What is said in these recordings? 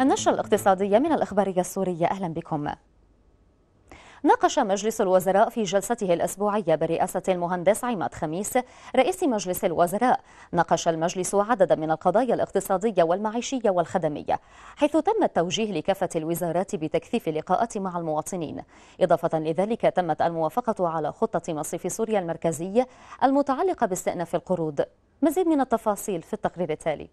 النشرة الاقتصادية من الإخبارية السورية أهلا بكم ناقش مجلس الوزراء في جلسته الأسبوعية برئاسة المهندس عماد خميس رئيس مجلس الوزراء ناقش المجلس عددا من القضايا الاقتصادية والمعيشية والخدمية حيث تم التوجيه لكافة الوزارات بتكثيف اللقاءات مع المواطنين إضافة لذلك تمت الموافقة على خطة مصيف سوريا المركزية المتعلقة باستئناف القروض مزيد من التفاصيل في التقرير التالي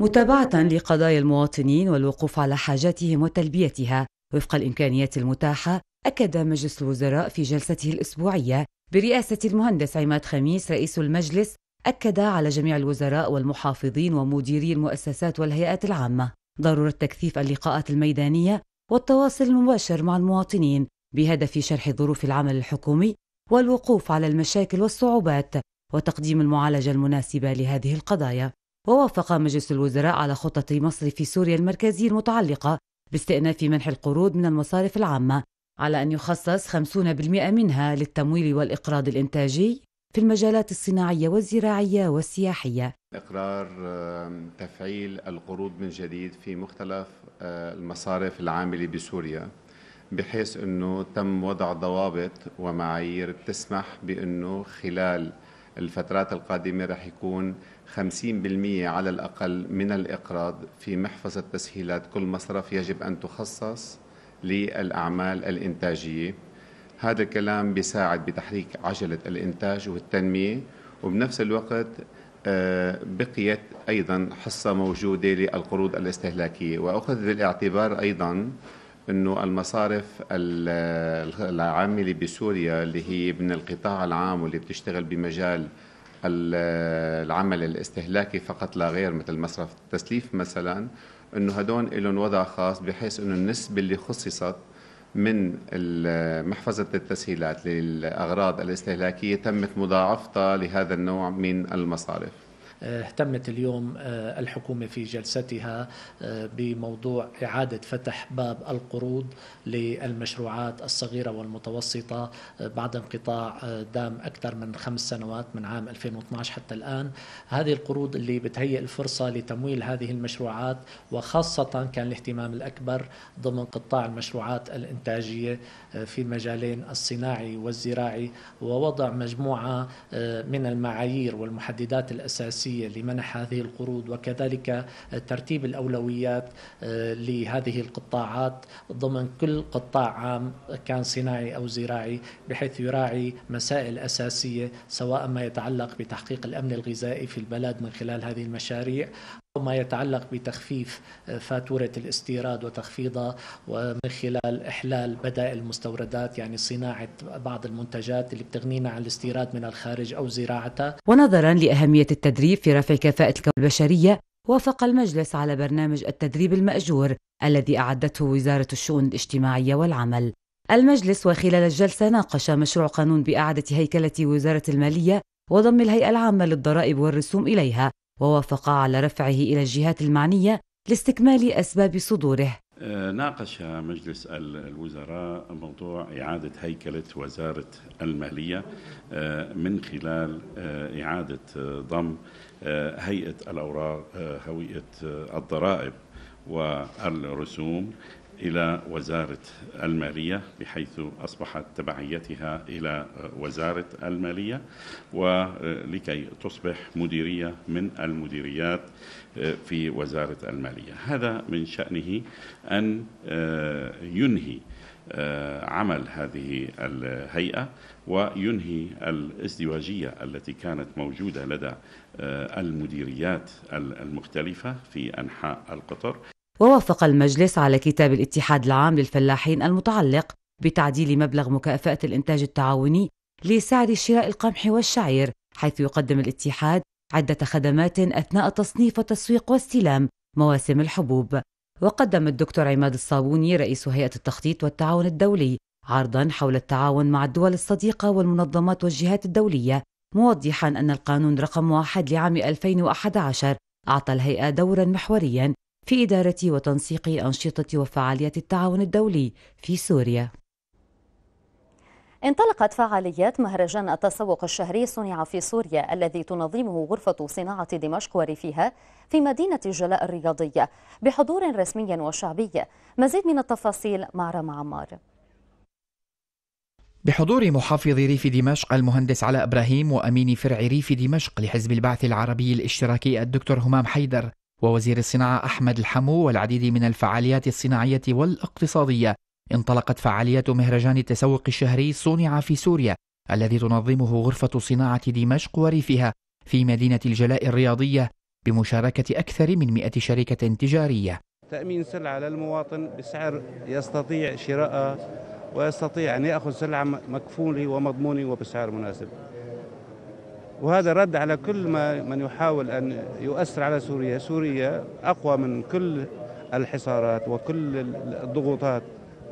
متابعة لقضايا المواطنين والوقوف على حاجاتهم وتلبيتها وفق الإمكانيات المتاحة أكد مجلس الوزراء في جلسته الأسبوعية برئاسة المهندس عماد خميس رئيس المجلس أكد على جميع الوزراء والمحافظين ومديري المؤسسات والهيئات العامة ضرورة تكثيف اللقاءات الميدانية والتواصل المباشر مع المواطنين بهدف شرح ظروف العمل الحكومي والوقوف على المشاكل والصعوبات وتقديم المعالجة المناسبة لهذه القضايا ووافق مجلس الوزراء على خطة مصر في سوريا المركزية المتعلقة باستئناف منح القروض من المصارف العامة على أن يخصص 50% منها للتمويل والإقراض الإنتاجي في المجالات الصناعية والزراعية والسياحية إقرار تفعيل القروض من جديد في مختلف آه، المصارف العاملة بسوريا بحيث أنه تم وضع ضوابط ومعايير بتسمح بأنه خلال الفترات القادمة رح يكون 50% على الأقل من الإقراض في محفظة تسهيلات كل مصرف يجب أن تخصص للأعمال الإنتاجية هذا الكلام بيساعد بتحريك عجلة الإنتاج والتنمية وبنفس الوقت آه، بقيت أيضا حصة موجودة للقروض الاستهلاكية وأخذ بالاعتبار أيضا أنه المصارف العاملة بسوريا اللي هي من القطاع العام واللي بتشتغل بمجال العمل الاستهلاكي فقط لا غير مثل مصرف التسليف مثلا انه هدول لهم وضع خاص بحيث انه النسبه اللي خصصت من محفظة التسهيلات للأغراض الاستهلاكية تمت مضاعفتها لهذا النوع من المصارف آه، اهتمت اليوم آه، الحكومة في جلستها آه، بموضوع إعادة فتح باب القروض للمشروعات الصغيرة والمتوسطة بعد انقطاع دام أكثر من خمس سنوات من عام 2012 حتى الآن هذه القروض اللي بتهيئ الفرصة لتمويل هذه المشروعات وخاصة كان الاهتمام الأكبر ضمن قطاع المشروعات الإنتاجية في المجالين الصناعي والزراعي ووضع مجموعة من المعايير والمحددات الأساسية الرئيسية لمنح هذه القروض وكذلك ترتيب الأولويات آه، لهذه القطاعات ضمن كل قطاع عام كان صناعي أو زراعي بحيث يراعي مسائل أساسية سواء ما يتعلق بتحقيق الأمن الغذائي في البلد من خلال هذه المشاريع ما يتعلق بتخفيف آه، فاتورة الاستيراد وتخفيضها ومن خلال إحلال بدائل المستوردات يعني صناعة بعض المنتجات اللي بتغنينا عن الاستيراد من الخارج أو زراعتها ونظرا لأهمية التدريب في رفع كفاءة الكوادر البشرية وافق المجلس على برنامج التدريب المأجور الذي أعدته وزارة الشؤون الاجتماعية والعمل المجلس وخلال الجلسة ناقش مشروع قانون بإعادة هيكلة وزارة المالية وضم الهيئة العامة للضرائب والرسوم إليها ووافق على رفعه إلى الجهات المعنية لاستكمال أسباب صدوره أه، ناقش مجلس الوزراء موضوع إعادة هيكلة وزارة المالية أه، من خلال أه، إعادة ضم هيئة الأوراق هوية الضرائب والرسوم إلى وزارة المالية بحيث أصبحت تبعيتها إلى وزارة المالية ولكي تصبح مديرية من المديريات آه، في وزارة المالية هذا من شأنه أن آه، ينهي آه، عمل هذه الهيئة وينهي الازدواجية التي كانت موجودة لدى المديريات المختلفة في أنحاء القطر ووافق المجلس على كتاب الاتحاد العام للفلاحين المتعلق بتعديل مبلغ مكافأة الإنتاج التعاوني لسعر شراء القمح والشعير حيث يقدم الاتحاد عدة خدمات أثناء تصنيف وتسويق واستلام مواسم الحبوب وقدم الدكتور عماد الصابوني رئيس هيئة التخطيط والتعاون الدولي عرضا حول التعاون مع الدول الصديقة والمنظمات والجهات الدولية موضحا أن القانون رقم واحد لعام 2011 أعطى الهيئة دورا محوريا في إدارة وتنسيق أنشطة وفعاليات التعاون الدولي في سوريا انطلقت فعاليات مهرجان التسوق الشهري صنع في سوريا الذي تنظمه غرفة صناعة دمشق وريفها في مدينة الجلاء الرياضية بحضور رسمي وشعبي مزيد من التفاصيل مع رام عمار بحضور محافظ ريف دمشق المهندس علاء ابراهيم وامين فرع ريف دمشق لحزب البعث العربي الاشتراكي الدكتور همام حيدر ووزير الصناعة أحمد الحمو والعديد من الفعاليات الصناعية والاقتصادية انطلقت فعالية مهرجان التسوق الشهري صنع في سوريا الذي تنظمه غرفة صناعة دمشق وريفها في مدينة الجلاء الرياضية بمشاركة أكثر من 100 شركة تجارية تأمين سلعة للمواطن بسعر يستطيع شراءها ويستطيع أن يأخذ سلعة مكفولة ومضمونة وبسعر مناسب وهذا رد على كل ما من يحاول أن يؤثر على سوريا سوريا أقوى من كل الحصارات وكل الضغوطات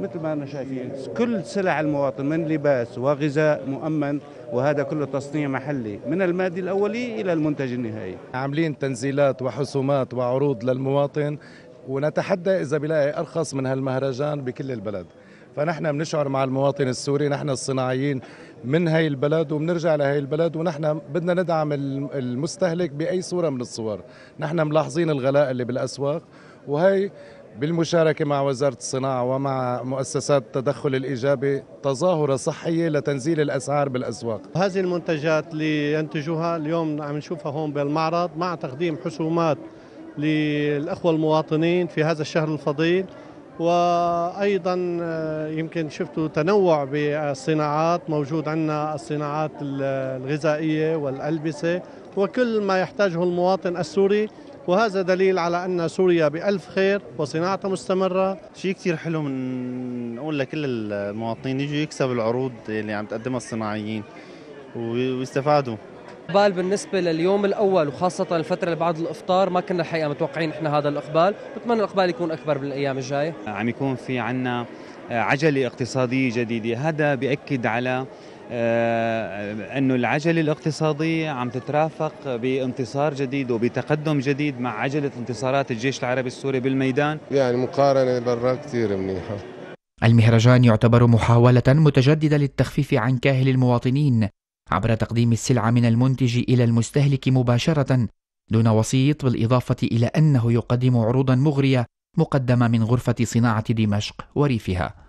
مثل ما أنا شايفين كل سلع المواطن من لباس وغذاء مؤمن وهذا كله تصنيع محلي من المادي الأولي إلى المنتج النهائي عاملين تنزيلات وحسومات وعروض للمواطن ونتحدى إذا بلاقي أرخص من هالمهرجان بكل البلد فنحن بنشعر مع المواطن السوري نحن الصناعيين من هاي البلد وبنرجع لهي البلد ونحن بدنا ندعم المستهلك باي صوره من الصور نحن ملاحظين الغلاء اللي بالاسواق وهي بالمشاركة مع وزارة الصناعة ومع مؤسسات التدخل الإيجابي تظاهرة صحية لتنزيل الأسعار بالأسواق هذه المنتجات اللي ينتجوها اليوم عم نشوفها هون بالمعرض مع تقديم حسومات للأخوة المواطنين في هذا الشهر الفضيل وايضا آه، يمكن شفتوا تنوع بالصناعات موجود عندنا الصناعات الغذائيه والالبسه وكل ما يحتاجه المواطن السوري وهذا دليل على ان سوريا بالف خير وصناعتها مستمره شيء كثير حلو من نقول لكل المواطنين يجوا يكسبوا العروض اللي عم تقدمها الصناعيين ويستفادوا اقبال بالنسبة لليوم الأول وخاصة الفترة اللي بعد الإفطار ما كنا الحقيقة متوقعين إحنا هذا الإقبال بتمنى الإقبال يكون أكبر بالأيام الجاية عم يكون في عنا آه، عجلة اقتصادية جديدة هذا بيأكد على آه، أنه العجلة الاقتصادية عم تترافق بانتصار جديد وبتقدم جديد مع عجلة انتصارات الجيش العربي السوري بالميدان يعني مقارنة برا كثير منيحة المهرجان يعتبر محاولة متجددة للتخفيف عن كاهل المواطنين عبر تقديم السلعة من المنتج إلى المستهلك مباشرة دون وسيط بالإضافة إلى أنه يقدم عروضا مغرية مقدمة من غرفة صناعة دمشق وريفها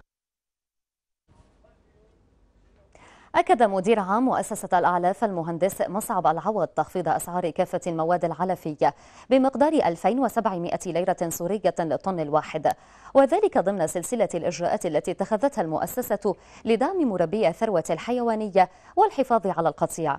أكد مدير عام مؤسسة الأعلاف المهندس مصعب العوض تخفيض أسعار كافة المواد العلفية بمقدار 2700 ليرة سورية للطن الواحد وذلك ضمن سلسلة الإجراءات التي اتخذتها المؤسسة لدعم مربي الثروة الحيوانية والحفاظ على القطيع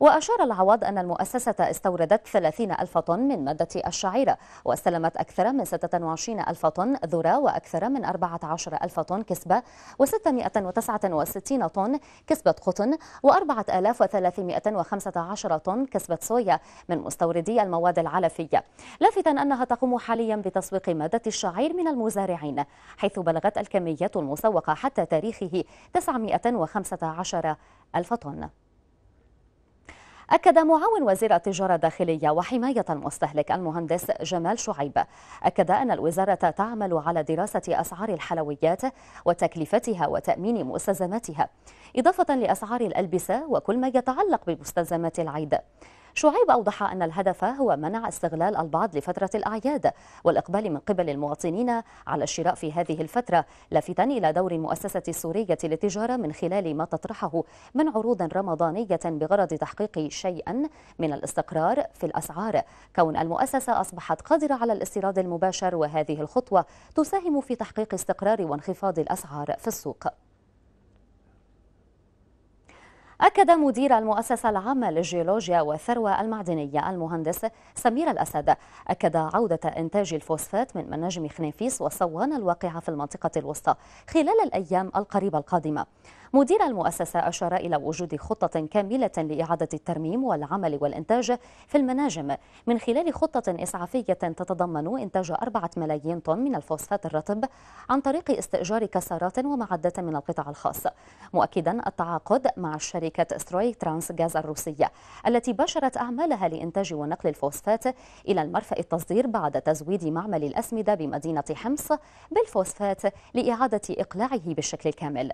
وأشار العوض أن المؤسسة استوردت 30 ألف طن من مادة الشعيرة واستلمت أكثر من 26 ألف طن ذرة وأكثر من 14 ألف طن كسبة و669 طن كسبة قطن و4315 طن كسبة صويا من مستوردي المواد العلفية لافتا أنها تقوم حاليا بتسويق مادة الشعير من المزارعين حيث بلغت الكميات المسوقة حتى تاريخه 915 ألف طن أكد معاون وزير التجارة الداخلية وحماية المستهلك المهندس جمال شعيب أكد أن الوزارة تعمل على دراسة أسعار الحلويات وتكلفتها وتأمين مستلزماتها إضافة لأسعار الألبسة وكل ما يتعلق بمستلزمات العيد شعيب أوضح أن الهدف هو منع استغلال البعض لفترة الأعياد والإقبال من قبل المواطنين على الشراء في هذه الفترة لافتا إلى دور المؤسسة السورية للتجارة من خلال ما تطرحه من عروض رمضانية بغرض تحقيق شيئا من الاستقرار في الأسعار كون المؤسسة أصبحت قادرة على الاستيراد المباشر وهذه الخطوة تساهم في تحقيق استقرار وانخفاض الأسعار في السوق أكد مدير المؤسسة العامة للجيولوجيا والثروة المعدنية المهندس سمير الأسد أكد عودة إنتاج الفوسفات من مناجم خنيفيس وصوان الواقعة في المنطقة الوسطى خلال الأيام القريبة القادمة مدير المؤسسة أشار إلى وجود خطة كاملة لإعادة الترميم والعمل والإنتاج في المناجم من خلال خطة إسعافية تتضمن إنتاج 4 ملايين طن من الفوسفات الرطب عن طريق استئجار كسارات ومعدات من القطاع الخاص مؤكدا التعاقد مع شركة ستروي ترانس غاز الروسية التي باشرت أعمالها لإنتاج ونقل الفوسفات إلى المرفأ التصدير بعد تزويد معمل الأسمدة بمدينة حمص بالفوسفات لإعادة إقلاعه بالشكل الكامل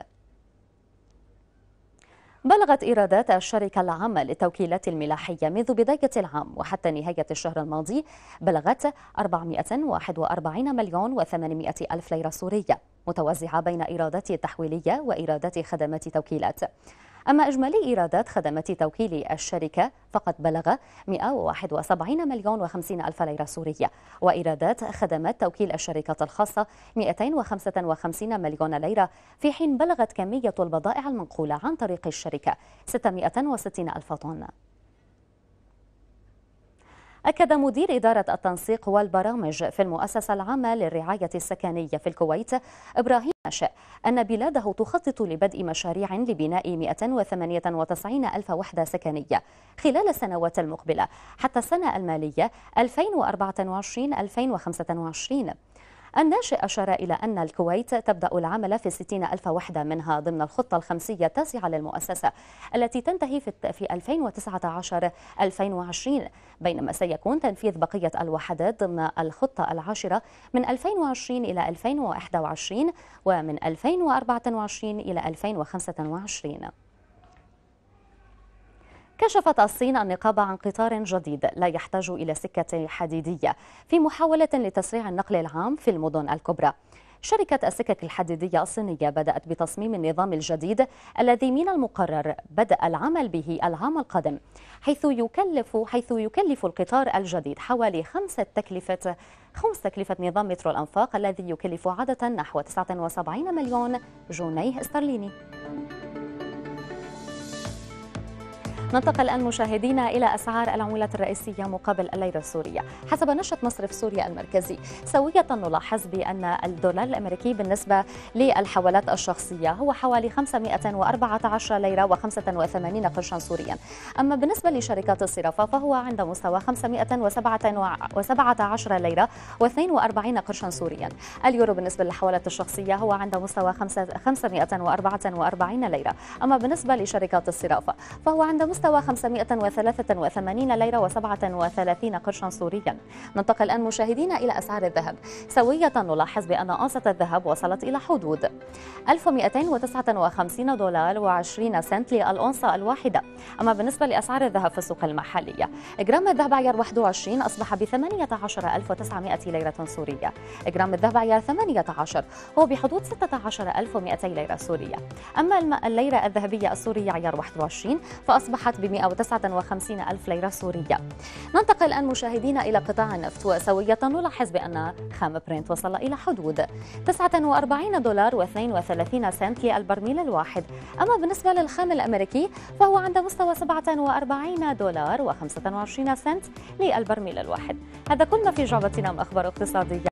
بلغت إيرادات الشركة العامة للتوكيلات الملاحية منذ بداية العام وحتى نهاية الشهر الماضي بلغت 441 مليون و800 ألف ليرة سورية متوزعة بين إيرادات تحويلية وإيرادات خدمات توكيلات أما إجمالي إيرادات خدمات توكيل الشركة فقد بلغ 171 مليون و50 ألف ليرة سورية وإيرادات خدمات توكيل الشركات الخاصة 255 مليون ليرة في حين بلغت كمية البضائع المنقولة عن طريق الشركة 660 ألف طن أكد مدير إدارة التنسيق والبرامج في المؤسسة العامة للرعاية السكنية في الكويت إبراهيم ناشئ أن بلاده تخطط لبدء مشاريع لبناء 198 ألف وحدة سكنية خلال السنوات المقبلة حتى السنة المالية 2024-2025 الناشئ أشار إلى أن الكويت تبدأ العمل في 60 ألف وحدة منها ضمن الخطة الخمسية التاسعة للمؤسسة التي تنتهي في 2019-2020 بينما سيكون تنفيذ بقية الوحدات ضمن الخطة العاشرة من 2020 إلى 2021 ومن 2024 إلى 2025 كشفت الصين النقاب عن قطار جديد لا يحتاج إلى سكة حديدية في محاولة لتسريع النقل العام في المدن الكبرى شركة السكك الحديدية الصينية بدأت بتصميم النظام الجديد الذي من المقرر بدأ العمل به العام القادم حيث يكلف حيث يكلف القطار الجديد حوالي خمسة تكلفة خمس تكلفة نظام مترو الأنفاق الذي يكلف عادة نحو 79 مليون جنيه استرليني ننتقل الآن مشاهدينا إلى أسعار العملات الرئيسية مقابل الليرة السورية حسب نشرة مصرف سوريا المركزي سوية نلاحظ بأن الدولار الأمريكي بالنسبة للحوالات الشخصية هو حوالي 514 ليرة و85 قرشا سوريا أما بالنسبة لشركات الصرافة فهو عند مستوى 517 ليرة و42 قرشا سوريا اليورو بالنسبة للحوالات الشخصية هو عند مستوى 544 ليرة أما بالنسبة لشركات الصرافة فهو عند مستوى مستوى 583 ليرة و37 قرشا سوريا ننتقل الآن مشاهدينا إلى أسعار الذهب سوية نلاحظ بأن أنصة الذهب وصلت إلى حدود 1259 دولار و20 سنت للأنصة الواحدة أما بالنسبة لأسعار الذهب في السوق المحلية إجرام الذهب عيار 21 أصبح ب 18900 ليرة سورية إجرام الذهب عيار 18 هو بحدود 16200 ليرة سورية أما الليرة الذهبية السورية عيار 21 فأصبح ارتاحت ب 159 ألف ليرة سورية ننتقل الآن مشاهدينا إلى قطاع النفط وسوية نلاحظ بأن خام برنت وصل إلى حدود 49 دولار و32 سنت للبرميل الواحد أما بالنسبة للخام الأمريكي فهو عند مستوى 47 دولار و25 سنت للبرميل الواحد هذا كل ما في جعبتنا من أخبار اقتصادية